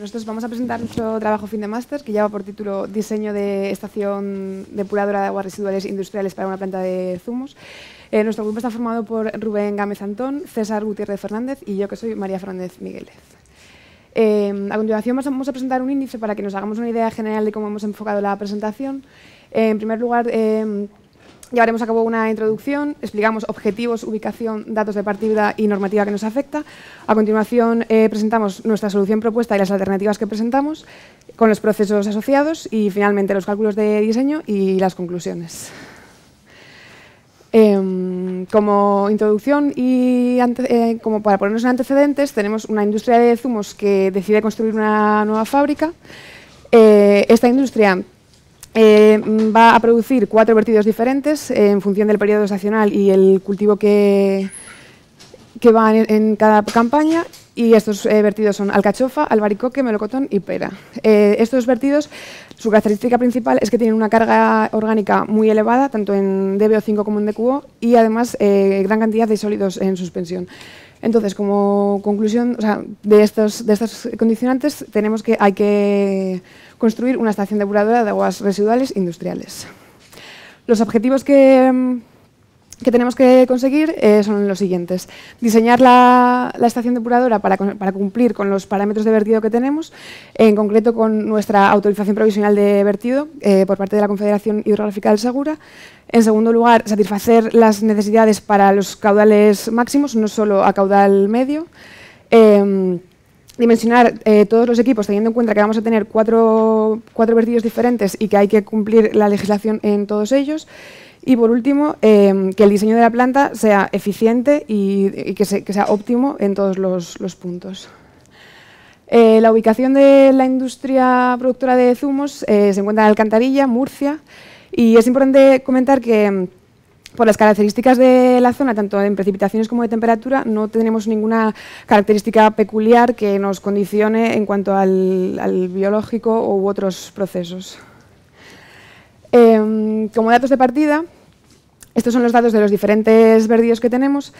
Nosotros vamos a presentar nuestro trabajo fin de máster, que lleva por título Diseño de estación depuradora de aguas residuales industriales para una planta de zumos. Eh, nuestro grupo está formado por Rubén Gámez Antón, César Gutiérrez Fernández y yo, que soy María Fernández Migueles. Eh, a continuación vamos a presentar un índice para que nos hagamos una idea general de cómo hemos enfocado la presentación. Eh, en primer lugar, ya a cabo una introducción, explicamos objetivos, ubicación, datos de partida y normativa que nos afecta. A continuación eh, presentamos nuestra solución propuesta y las alternativas que presentamos con los procesos asociados y finalmente los cálculos de diseño y las conclusiones. Em, como introducción y eh, como para ponernos en antecedentes, tenemos una industria de zumos que decide construir una nueva fábrica. Eh, esta industria eh, va a producir cuatro vertidos diferentes eh, en función del periodo estacional y el cultivo que, que va en, cada campaña. Y estos eh, vertidos son alcachofa, albaricoque, melocotón y pera. estos vertidos, su característica principal es que tienen una carga orgánica muy elevada, tanto en DBO5 como en DQO, y además gran cantidad de sólidos en suspensión. Entonces, como conclusión de, estos, de condicionantes, tenemos que, hay que construir una estación depuradora de aguas residuales industriales. Los objetivos que, mm, tenemos que conseguir eh, son los siguientes. Diseñar la, estación depuradora para, para, cumplir con los parámetros de vertido que tenemos, en concreto con nuestra autorización provisional de vertido eh, por parte de la Confederación Hidrográfica del Segura. En segundo lugar, satisfacer las necesidades para los caudales máximos, no solo a caudal medio. Em, dimensionar eh, todos los equipos teniendo en cuenta que vamos a tener cuatro, vertidos diferentes y que hay que cumplir la legislación en todos ellos. Y por último, em, que el diseño de la planta sea eficiente y, que, sea óptimo en todos los, puntos. Eh, la ubicación de la industria productora de zumos eh, se encuentra en Alcantarilla, Murcia, y es importante comentar que em, por las características de la zona, tanto en precipitaciones como de temperatura, no tenemos ninguna característica peculiar que nos condicione en cuanto al, biológico u otros procesos. Em, como datos de partida, estos son los datos de los diferentes verdíos que tenemos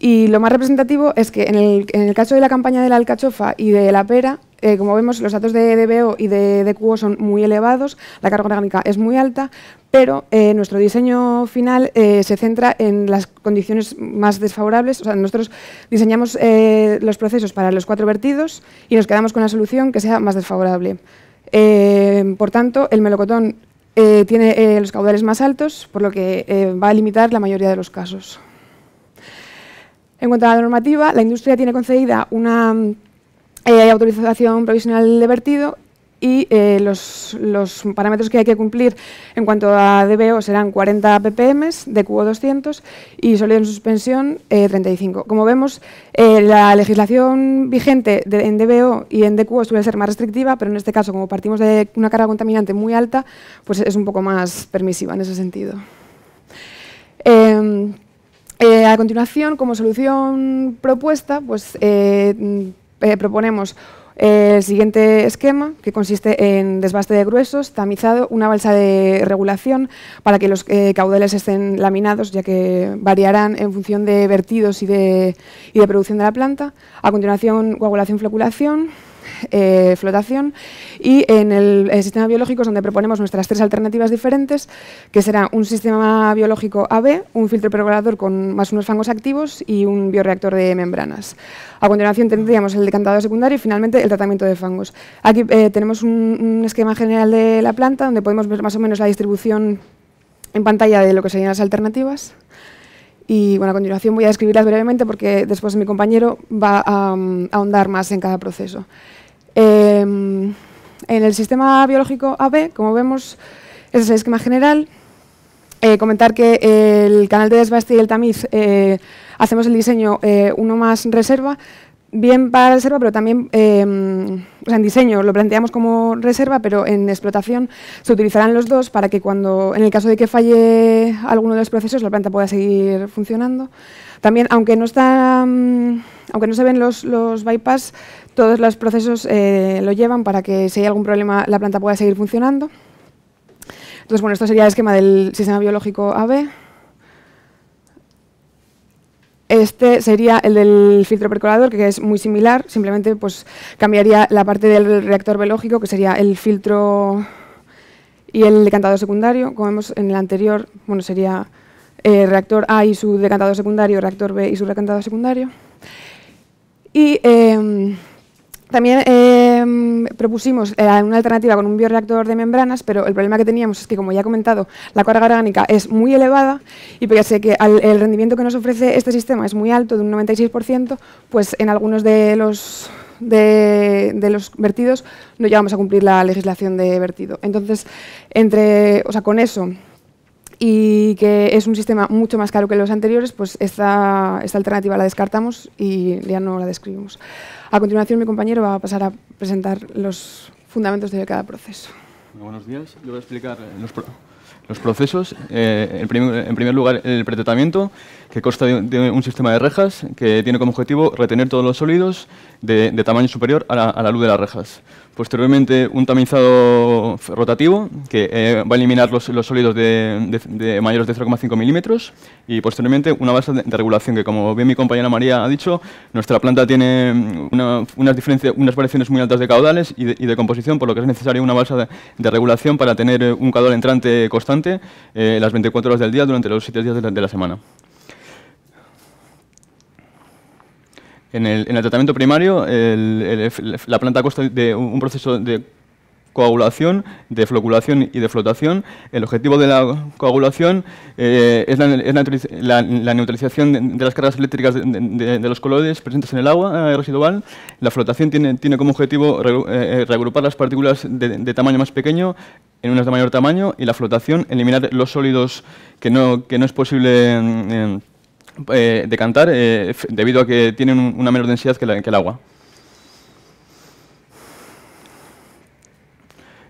y lo más representativo es que en el caso de la campaña de la alcachofa y de la pera, eh, como vemos, los datos de DBO y de DQO son muy elevados, la carga orgánica es muy alta, pero eh, nuestro diseño final eh, se centra en las condiciones más desfavorables. nosotros diseñamos los procesos para los cuatro vertidos y nos quedamos con la solución que sea más desfavorable. por tanto, el melocotón tiene los caudales más altos, por lo que va a limitar la mayoría de los casos. En cuanto a la normativa, la industria tiene concedida una eh, hay autorización provisional de vertido y eh, los, parámetros que hay que cumplir en cuanto a DBO serán 40 ppm de 200 y sólido en suspensión 35. Eh, como vemos, la legislación vigente de, en DBO y en DQO suele ser más restrictiva, pero en este caso, como partimos de una carga contaminante muy alta, pues es un poco más permisiva en ese sentido. Em, a continuación, como solución propuesta, pues eh, proponemos eh, el siguiente esquema, que consiste en desbaste de gruesos, tamizado, una balsa de regulación para que los eh, caudales estén laminados, ya que variarán en función de vertidos y de, y de producción de la planta. A continuación, coagulación-floculación, eh, flotación y en el, sistema biológico donde proponemos nuestras tres alternativas diferentes, que será un sistema biológico AB, un filtro percolador con más unos fangos activos y un bioreactor de membranas. A continuación tendríamos el decantado secundario y finalmente el tratamiento de fangos. Aquí eh, tenemos un esquema general de la planta donde podemos ver más o menos la distribución en pantalla de lo que serían las alternativas. Y bueno, a continuación voy a describirlas brevemente porque después mi compañero va a mm, ahondar más en cada proceso. Em, en el sistema biológico AB, como vemos, ese es el esquema general. Eh, comentar que el canal de desbaste y el tamiz eh, hacemos el diseño eh, uno más reserva bien para reserva, pero también em, en diseño lo planteamos como reserva, pero en explotación se utilizarán los dos para que cuando, en el caso de que falle alguno de los procesos, la planta pueda seguir funcionando. También, aunque no está, em, aunque no se ven los, bypass, todos los procesos eh, lo llevan para que si hay algún problema la planta pueda seguir funcionando. Entonces, bueno, esto sería el esquema del sistema biológico AB. Este sería el del filtro percolador, que es muy similar, simplemente pues cambiaría la parte del reactor biológico, que sería el filtro y el decantador secundario, como vemos en el anterior, bueno, sería eh, reactor A y su decantador secundario, reactor B y su decantador secundario. Y em, también em, propusimos eh, una alternativa con un bioreactor de membranas, pero el problema que teníamos es que, como ya he comentado, la carga orgánica es muy elevada y pues sé que el rendimiento que nos ofrece este sistema es muy alto, de un 96%, pues en algunos de los, de los vertidos no llegamos a cumplir la legislación de vertido. Entonces, entre, o sea, con eso y que es un sistema mucho más caro que los anteriores, pues esta, esta alternativa la descartamos y ya no la describimos. A continuación, mi compañero va a pasar a presentar los fundamentos de cada proceso. buenos días. Yo voy a explicar los, los procesos, eh, en, primer, lugar, el pretratamiento, que consta de, un sistema de rejas que tiene como objetivo retener todos los sólidos de, tamaño superior a la, luz de las rejas. Posteriormente, un tamizado rotativo, que eh, va a eliminar los, sólidos de, mayores de 0,5 milímetros. Y posteriormente, una base de, regulación, que como bien mi compañera María ha dicho, nuestra planta tiene mm, una, unas, unas variaciones muy altas de caudales y de, composición, por lo que es necesaria una base de regulación para tener eh, un caudal entrante constante eh, las 24 horas del día durante los 7 días de la, semana. En el, tratamiento primario, la planta consta de un proceso de coagulación, de floculación y de flotación. El objetivo de la coagulación eh, es, la, neutralización de, las cargas eléctricas de, los colores presentes en el agua eh, residual. La flotación tiene, como objetivo eh, reagrupar las partículas de tamaño más pequeño en unas de mayor tamaño y la flotación eliminar los sólidos que no, que no es posible mm, decantar debido a que tienen una menor densidad que el agua.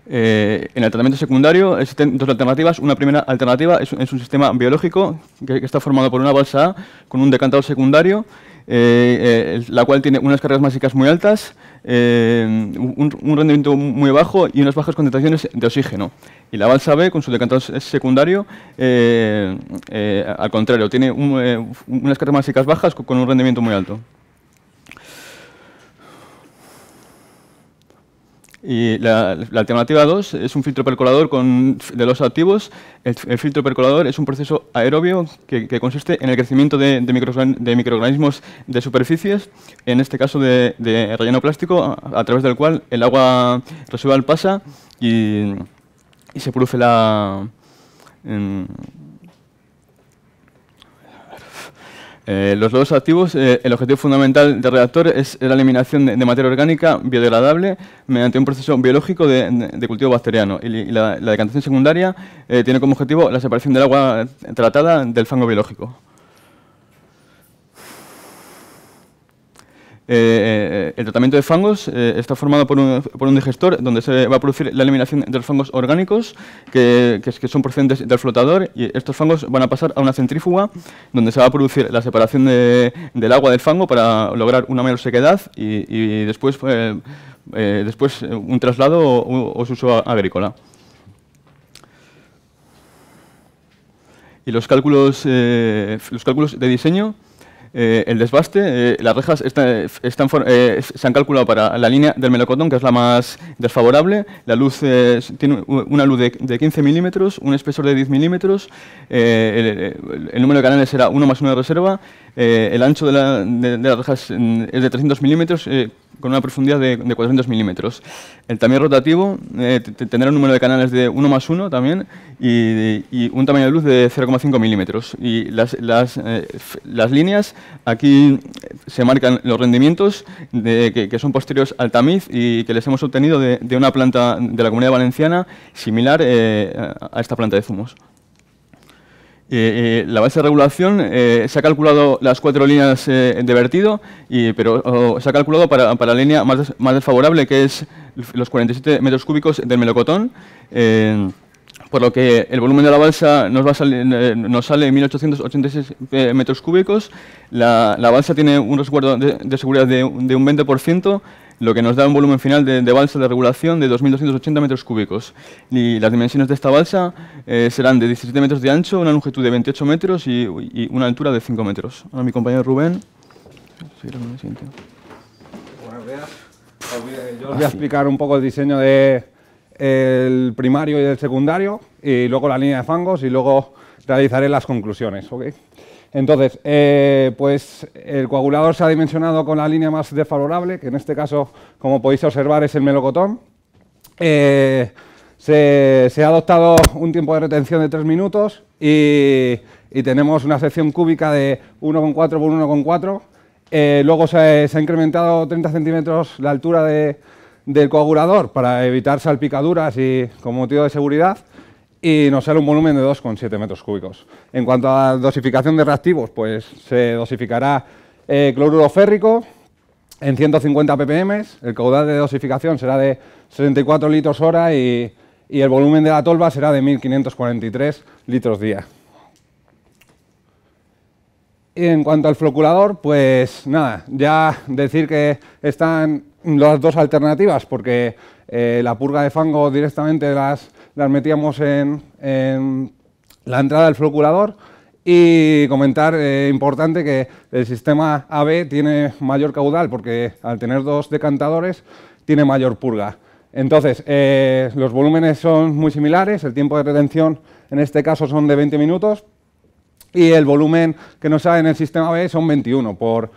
Eh, en el tratamiento secundario existen dos alternativas. Una primera alternativa es, un sistema biológico que, está formado por una balsa A con un decantador secundario, eh, eh, la cual tiene unas cargas másicas muy altas, un, rendimiento muy bajo y unas bajas concentraciones de oxígeno. Y la balsa B con su decantador secundario, al contrario, tiene unas cargas másicas bajas con un rendimiento muy alto. Y la, alternativa 2 es un filtro percolador con, de los activos. El, filtro percolador es un proceso aerobio que, consiste en el crecimiento de, microorganismos de superficies, en este caso de, relleno plástico, a, través del cual el agua residual pasa y, y se produce la... Em, Eh, los lodos activos, eh, el objetivo fundamental del reactor es la eliminación de, materia orgánica biodegradable mediante un proceso biológico de, cultivo bacteriano. Y, la, decantación secundaria eh, tiene como objetivo la separación del agua tratada del fango biológico. Eh, eh, el tratamiento de fangos eh, está formado por un, digestor donde se va a producir la eliminación de los fangos orgánicos que, son procedentes del flotador y estos fangos van a pasar a una centrífuga donde se va a producir la separación del agua del fango para lograr una mayor sequedad y, después, un traslado o, su uso agrícola. Y los cálculos, los cálculos de diseño eh, el desbaste, eh, las rejas están, eh, se han calculado para la línea del melocotón, que es la más desfavorable, la luz tiene una luz de, 15 milímetros, un espesor de 10 milímetros, el, número de canales será 1 más 1 de reserva, el ancho de, las rejas mm, es de 300 milímetros, con una profundidad de, 400 milímetros. El tamaño rotativo tendrá un número de canales de 1 más 1 también y, un tamaño de luz de 0,5 milímetros. Y las, las, las líneas Aquí se marcan los rendimientos que, son posteriores al tamiz y que les hemos obtenido de, una planta de la Comunidad Valenciana similar eh, a esta planta de zumos. Eh, eh, la base de regulación se ha calculado las cuatro líneas de vertido, pero se ha calculado para, la línea más, desfavorable, que es los 47 metros cúbicos del melocotón por lo que el volumen de la balsa nos, va a eh, nos sale 1.886 eh, metros cúbicos, la, balsa tiene un resguardo de, seguridad de, un 20%, lo que nos da un volumen final de, balsa de regulación de 2.280 metros cúbicos. Y las dimensiones de esta balsa eh, serán de 17 metros de ancho, una longitud de 28 metros y, una altura de 5 metros. Ahora mi compañero Rubén. Buenos voy yo os voy a ah, explicar un poco el diseño de el primario y el secundario, y luego la línea de fangos, y luego realizaré las conclusiones. Entonces, eh, pues el coagulador se ha dimensionado con la línea más desfavorable, que en este caso, como podéis observar, es el melocotón. Eh, se, ha adoptado un tiempo de retención de 3 minutos y, tenemos una sección cúbica de 1,4 por 1,4. Eh, luego se, se ha incrementado 30 centímetros la altura de, del coagulador para evitar salpicaduras y como motivo de seguridad y nos sale un volumen de 2,7 metros cúbicos. En cuanto a dosificación de reactivos, pues se dosificará eh, cloruro férrico en 150 ppm, el caudal de dosificación será de 74 litros hora y, y el volumen de la tolva será de 1.543 litros día. Y en cuanto al floculador, pues nada, ya decir que están las dos alternativas, porque eh, la purga de fango directamente las, las metíamos en, en la entrada del floculador y comentar, eh, importante, que el sistema AB tiene mayor caudal porque al tener dos decantadores tiene mayor purga. Entonces, eh, los volúmenes son muy similares, el tiempo de retención en este caso son de 20 minutos y el volumen que nos sale en el sistema B son 21 por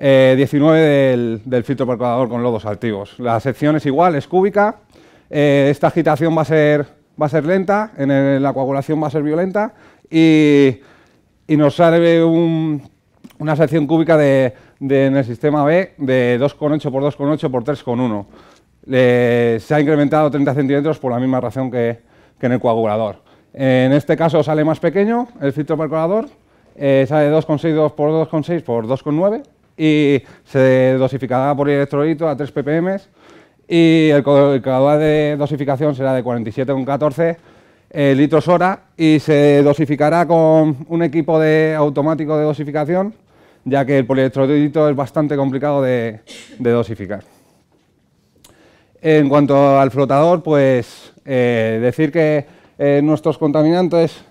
19 eh, del, filtro percolador con lodos activos. La sección es igual, es cúbica. Eh, esta agitación va a ser, va a ser lenta, en la coagulación va a ser violenta y, nos sale una sección cúbica en el sistema B de 2,8 por 2,8 por 3,1. se ha incrementado 30 centímetros por la misma razón que, en el coagulador. En este caso sale más pequeño el filtro percolador, eh, sale 2,6 por 2,6 por 2,9 y se dosificará por electrolito a 3 ppm y el, calor de dosificación será de 47,14 eh, litros hora y se dosificará con un equipo de automático de dosificación ya que el polielectrolito es bastante complicado de, dosificar. En cuanto al flotador, pues eh, decir que eh, nuestros contaminantes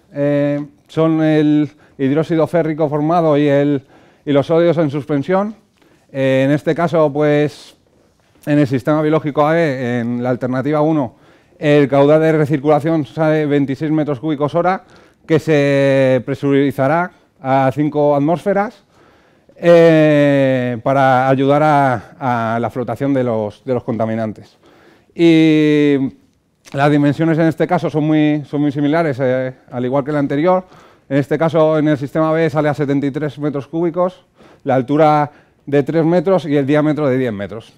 son el hidróxido férrico formado y el y los sólidos en suspensión. Eh, en este caso, pues en el sistema biológico AE, en la alternativa 1, el caudal de recirculación sale 26 metros cúbicos hora, que se presurizará a 5 atmósferas eh, para ayudar a, la flotación de los, contaminantes. Y las dimensiones en este caso son muy, similares, eh, al igual que la anterior. En este caso, en el sistema B sale a 73 metros cúbicos, la altura de 3 metros y el diámetro de 10 metros.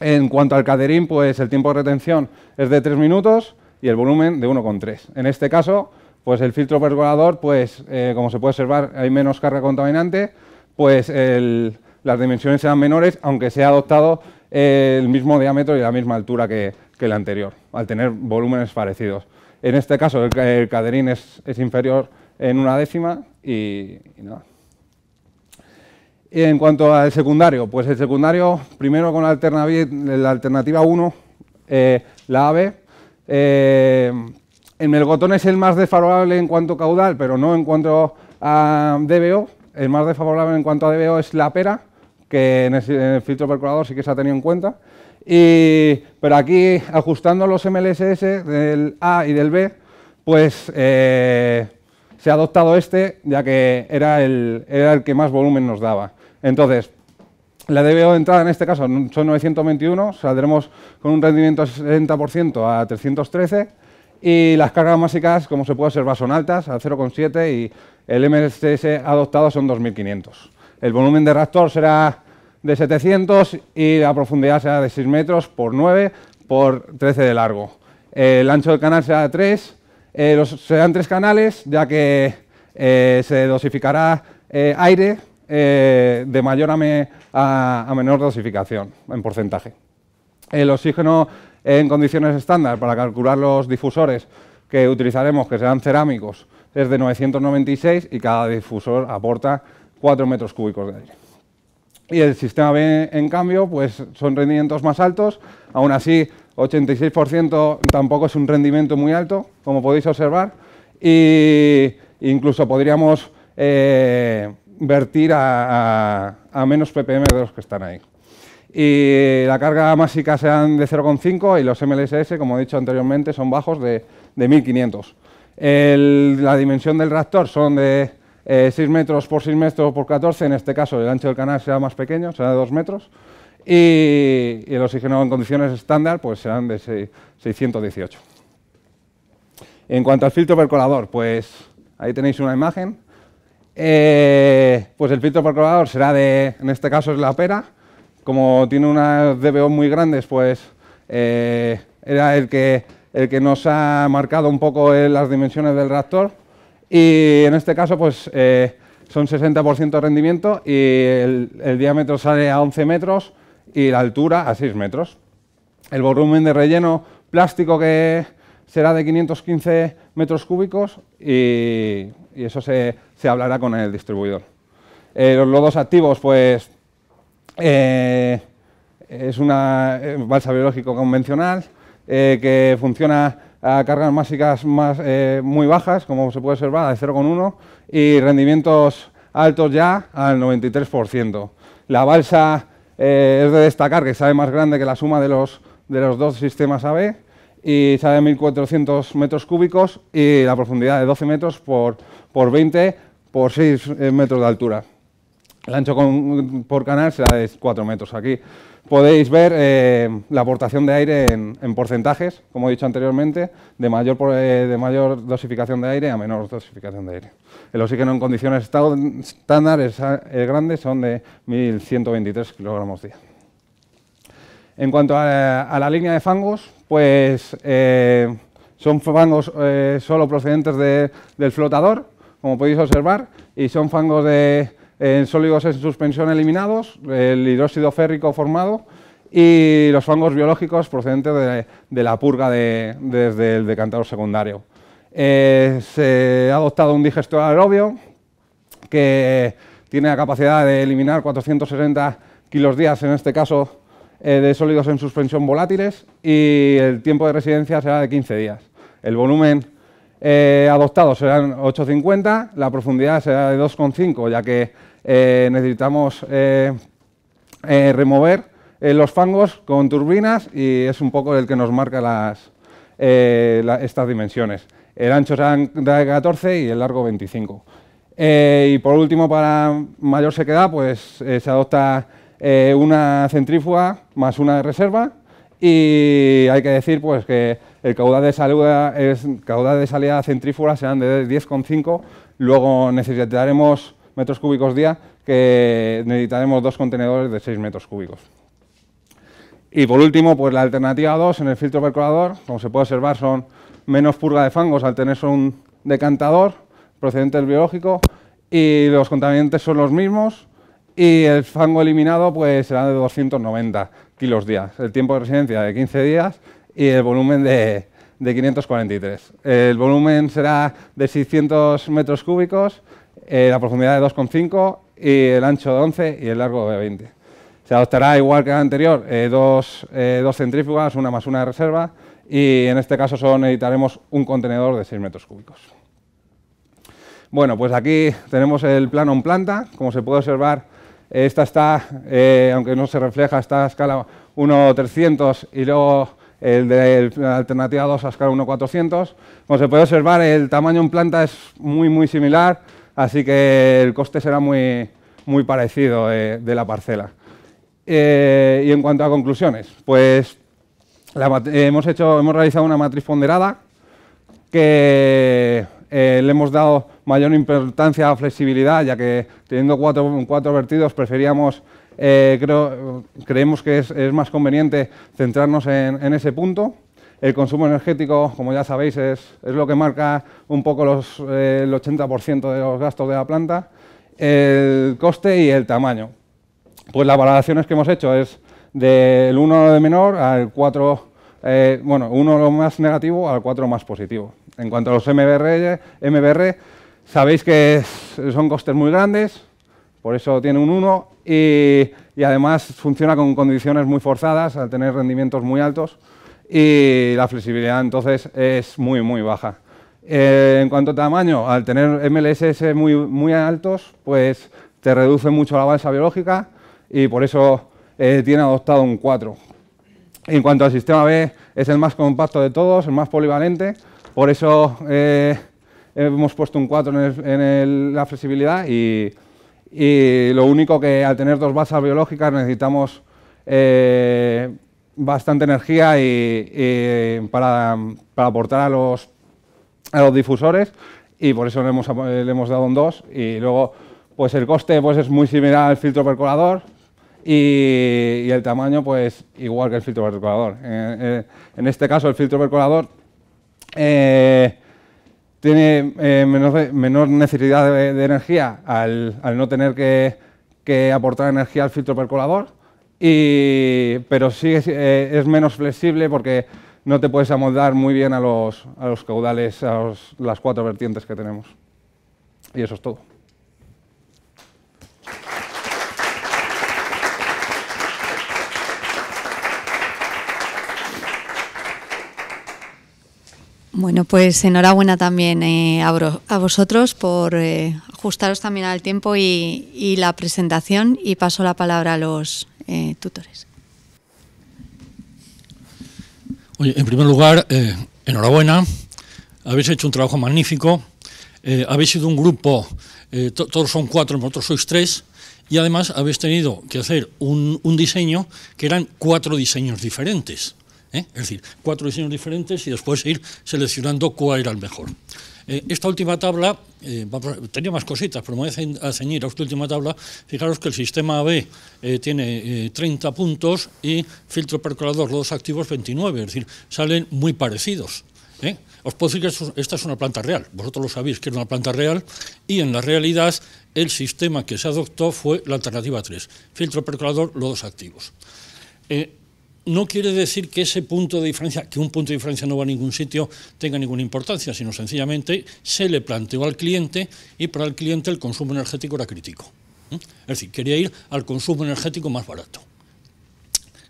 En cuanto al caderín, pues el tiempo de retención es de 3 minutos y el volumen de 1,3. En este caso, pues el filtro percolador, pues eh, como se puede observar, hay menos carga contaminante, pues las dimensiones sean menores, aunque se ha adoptado el mismo diámetro y la misma altura que, el anterior, al tener volúmenes parecidos. En este caso, el, caderín es, es inferior en una décima y, y En cuanto al secundario, pues el secundario, primero con la, alternativa 1, eh, la AVE. Eh, el melgotón es el más desfavorable en cuanto caudal, pero no en cuanto a DBO. El más desfavorable en cuanto a DBO es la pera, que en el, filtro percolador sí que se ha tenido en cuenta. pero aquí, ajustando los MLSS del A y del B, pues... Eh, se ha adoptado este, ya que era el, que más volumen nos daba. Entonces, la DBO de entrada en este caso son 921, saldremos con un rendimiento del 60% a 313 y las cargas básicas, como se puede observar, son altas, a 0,7 y el MSS adoptado son 2500. El volumen de reactor será de 700 y la profundidad será de 6 metros por 9 por 13 de largo. El ancho del canal será de 3 eh, serán tres canales, ya que eh, se dosificará eh, aire de mayor a, menor dosificación en porcentaje. El oxígeno en condiciones estándar, para calcular los difusores que utilizaremos, que serán cerámicos, es de 996 y cada difusor aporta 4 metros cúbicos de aire. Y el sistema B, en cambio, pues son rendimientos más altos, aún así 86% tampoco es un rendimiento muy alto, como podéis observar, e incluso podríamos eh, vertir a, menos ppm de los que están ahí. Y la carga másica sean de 0,5 y los MLSS, como he dicho anteriormente, son bajos de, 1500. la dimensión del reactor son de 6 eh, metros por 6 metros por 14, en este caso el ancho del canal será más pequeño, será de 2 metros y el oxígeno en condiciones estándar pues serán de 618. En cuanto al filtro percolador, pues ahí tenéis una imagen. Eh, pues el filtro percolador será de, en este caso es la pera, como tiene unas DBO muy grandes, pues eh, era el que, nos ha marcado un poco las dimensiones del reactor y en este caso pues eh, son 60% de rendimiento y el diámetro sale a 11 metros y la altura a 6 metros. El volumen de relleno plástico que será de 515 metros cúbicos y, eso se, hablará con el distribuidor. Eh, los lodos activos, pues eh, es una eh, balsa biológica convencional que funciona a cargas másicas más, muy bajas, como se puede observar, de 0,1 y rendimientos altos ya al 93%. La balsa eh, es de destacar que sale más grande que la suma de los, de los dos sistemas AB y sale de 1.400 metros cúbicos y la profundidad de 12 metros por, por 20 por 6 eh, metros de altura. El ancho por canal será de 4 metros. Aquí podéis ver eh, la aportación de aire en, en, porcentajes, como he dicho anteriormente, de mayor, de mayor dosificación de aire a menor dosificación de aire. El oxígeno en condiciones estándar ah, es, eh, grande, son de 1.123 kg día. En cuanto a, la línea de fangos, pues eh, son fangos eh, solo procedentes del flotador, como podéis observar, y son fangos de sólidos en suspensión eliminados, el hidróxido férrico formado y los fangos biológicos procedentes de, la purga desde el decantador secundario. Eh, se ha adoptado un digestor aerobio que tiene la capacidad de eliminar 460 kilos días, en este caso, eh, de sólidos en suspensión volátiles y el tiempo de residencia será de 15 días. El volumen eh, adoptado serán 850, la profundidad será de 2,5, ya que eh, necesitamos remover los fangos con turbinas y es un poco el que nos marca las, eh, estas dimensiones. El ancho será de 14 y el largo 25. Eh, y por último, para mayor sequedad, pues eh, se adopta una centrífuga más una de reserva y hay que decir pues, que el caudal de salida, es, de salida centrífuga será de 10,5, luego necesitaremos metros cúbicos día, que necesitaremos dos contenedores de 6 metros cúbicos. Y por último, pues la alternativa 2 en el filtro percolador, como se puede observar, son menos purga de fangos al tener un decantador procedente del biológico y los contaminantes son los mismos y el fango eliminado pues será de 290 kilos días, el tiempo de residencia de 15 días y el volumen de, 543. El volumen será de 600 metros cúbicos, eh, la profundidad de 2,5 y el ancho de 11 y el largo de 20. Se adoptará igual que la anterior, eh, eh, dos, centrífugas, una más una de reserva, y en este caso solo necesitaremos un contenedor de 6 metros cúbicos. Bueno, pues aquí tenemos el plano en planta. Como se puede observar, eh, esta está, aunque no se refleja, está a escala 1.300 y luego el de la alternativa 2 a escala 1.400. Como se puede observar, el tamaño en planta es muy, muy similar, así que el coste será muy, muy parecido de la parcela. Eh, y en cuanto a conclusiones, pues hemos, hecho, hemos realizado una matriz ponderada que eh, le hemos dado mayor importancia a flexibilidad, ya que teniendo cuatro, cuatro vertidos preferíamos, eh, creo, creemos que es, más conveniente centrarnos en, ese punto. El consumo energético, como ya sabéis, es, lo que marca un poco los, el 80% de los gastos de la planta, el coste y el tamaño. Pues las valoraciones que hemos hecho es del 1 de menor al 4, eh, bueno, 1 lo más negativo al 4 más positivo. En cuanto a los MBR, MBR sabéis que son costes muy grandes, por eso tiene un 1 y, y, además funciona con condiciones muy forzadas al tener rendimientos muy altos y la flexibilidad entonces es muy muy baja. Eh, en cuanto a tamaño, al tener MLSS muy, muy altos, pues te reduce mucho la balsa biológica, y por eso eh, tiene adoptado un 4. En cuanto al sistema B, es el más compacto de todos, el más polivalente, por eso eh, hemos puesto un 4 en, la flexibilidad y, lo único que al tener dos bases biológicas necesitamos eh, bastante energía y, para, para, aportar a los, a los difusores y por eso le hemos, le hemos dado un 2 y luego pues el coste pues es muy similar al filtro percolador, y, el tamaño pues igual que el filtro percolador. Eh, eh, en este caso el filtro percolador eh, tiene menor, necesidad de, energía al, no tener que, aportar energía al filtro percolador, pero sí es, menos flexible porque no te puedes amoldar muy bien a los, caudales, a las cuatro vertientes que tenemos. Y eso es todo. Bueno, pues enhorabuena también eh, a, vosotros por eh, ajustaros también al tiempo y, la presentación y paso la palabra a los eh, tutores. en primer lugar, eh, enhorabuena, habéis hecho un trabajo magnífico, habéis sido un grupo, todos son cuatro, vosotros sois tres, y además habéis tenido que hacer un diseño que eran cuatro diseños diferentes ¿eh? Es decir, cuatro diseños diferentes y después ir seleccionando cuál era el mejor. Eh, esta última tabla, eh, tenía más cositas, pero me voy a ceñir a esta última tabla. Fijaros que el sistema AB tiene 30 puntos y filtro percolador, los activos 29, es decir, salen muy parecidos. Os puedo decir que esta es una planta real, vosotros lo sabéis que es una planta real y en la realidad el sistema que se adoptó fue la alternativa 3, filtro percolador, los activos no quiere decir que ese punto de diferencia, que un punto de diferencia no va a ningún sitio, tenga ninguna importancia, sino sencillamente se le planteó al cliente y para el cliente el consumo energético era crítico. ¿eh? Es decir, quería ir al consumo energético más barato.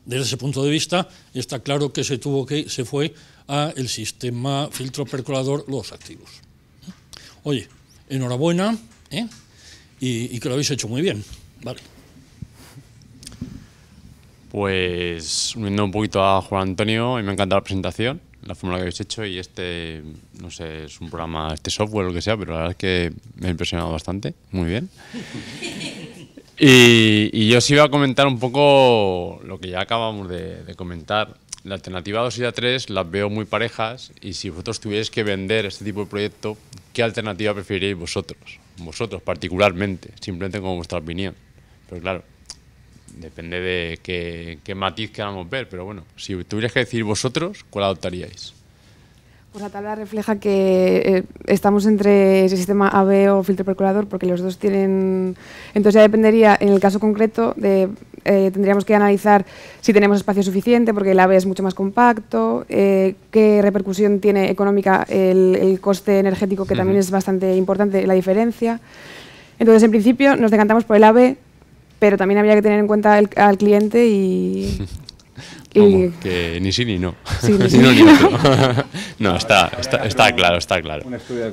Desde ese punto de vista, está claro que se tuvo que se fue a el sistema filtro percolador los activos. Oye, enhorabuena ¿eh? y, y que lo habéis hecho muy bien. Vale. Pues uniendo un poquito a Juan Antonio, me ha encantado la presentación, la fórmula que habéis hecho y este, no sé, es un programa, este software o lo que sea, pero la verdad es que me ha impresionado bastante, muy bien. Y, yo os iba a comentar un poco lo que ya acabamos de, comentar. La alternativa 2 y la 3 las veo muy parejas y si vosotros tuvierais que vender este tipo de proyecto, ¿qué alternativa preferiríais vosotros? Vosotros particularmente, simplemente como vuestra opinión. Pero claro, depende de qué, matiz queramos ver, pero bueno, si tuvieras que decir vosotros, ¿cuál adoptaríais? Pues la tabla refleja que eh, estamos entre el sistema AB o filtro percolador, porque los dos tienen... Entonces ya dependería, en el caso concreto, de, eh, tendríamos que analizar si tenemos espacio suficiente, porque el AB es mucho más compacto, eh, qué repercusión tiene económica el, coste energético, que también es bastante importante la diferencia. Entonces, en principio, nos decantamos por el AB, pero también habría que tener en cuenta al cliente y... que ni sí ni no. ni, sí, no, ni está, está, claro, está claro.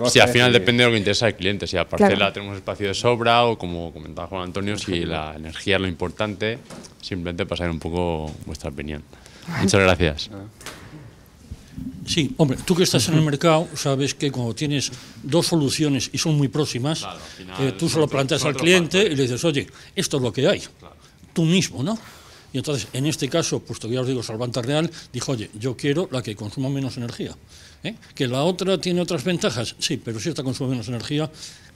Si al final depende de lo que interesa al cliente, si a parcela tenemos espacio de sobra o como comentaba Juan Antonio, si la energía es lo importante, simplemente pasar un poco vuestra opinión. Muchas gracias. Ah. Sí, hombre, tú que estás en el mercado sabes que cuando tienes dos soluciones y son muy próximas, eh, tú solo planteas al cliente y le dices, oye, esto es lo que hay, tú mismo, ¿no? Y entonces, en este caso, puesto que ya os digo, Salvanta Real dijo, oye, yo quiero la que consuma menos energía. ¿eh? ¿Que la otra tiene otras ventajas? Sí, pero si esta consume menos energía,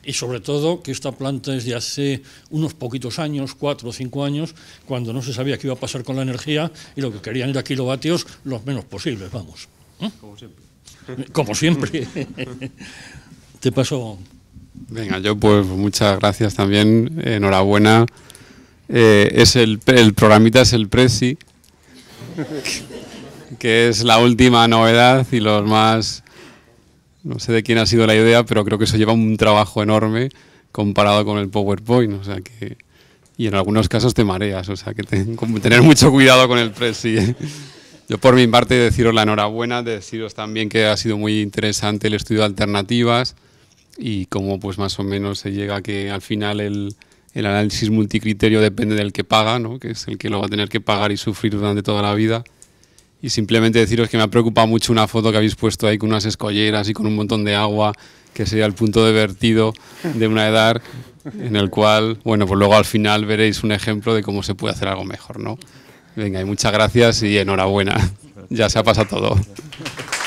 y sobre todo que esta planta es de hace unos poquitos años, cuatro o cinco años, cuando no se sabía qué iba a pasar con la energía y lo que querían era kilovatios los menos posibles, vamos. Como siempre. Te paso. Venga, yo pues muchas gracias también. Enhorabuena. Eh, es el, el programita es el Prezi, que es la última novedad y los más. No sé de quién ha sido la idea, pero creo que eso lleva un trabajo enorme comparado con el PowerPoint. O sea que, y en algunos casos te mareas, o sea que tener mucho cuidado con el Prezi. ¿eh? Yo por mi parte deciros la enhorabuena, deciros también que ha sido muy interesante el estudio de alternativas y cómo pues más o menos se llega a que al final el, análisis multicriterio depende del que paga, ¿no? que es el que lo va a tener que pagar y sufrir durante toda la vida. Y simplemente deciros que me ha preocupado mucho una foto que habéis puesto ahí con unas escolleras y con un montón de agua, que sería el punto de vertido de una edad en el cual, bueno, pues luego al final veréis un ejemplo de cómo se puede hacer algo mejor, ¿no? Venga, muchas gracias y enhorabuena. Ya se ha pasado todo.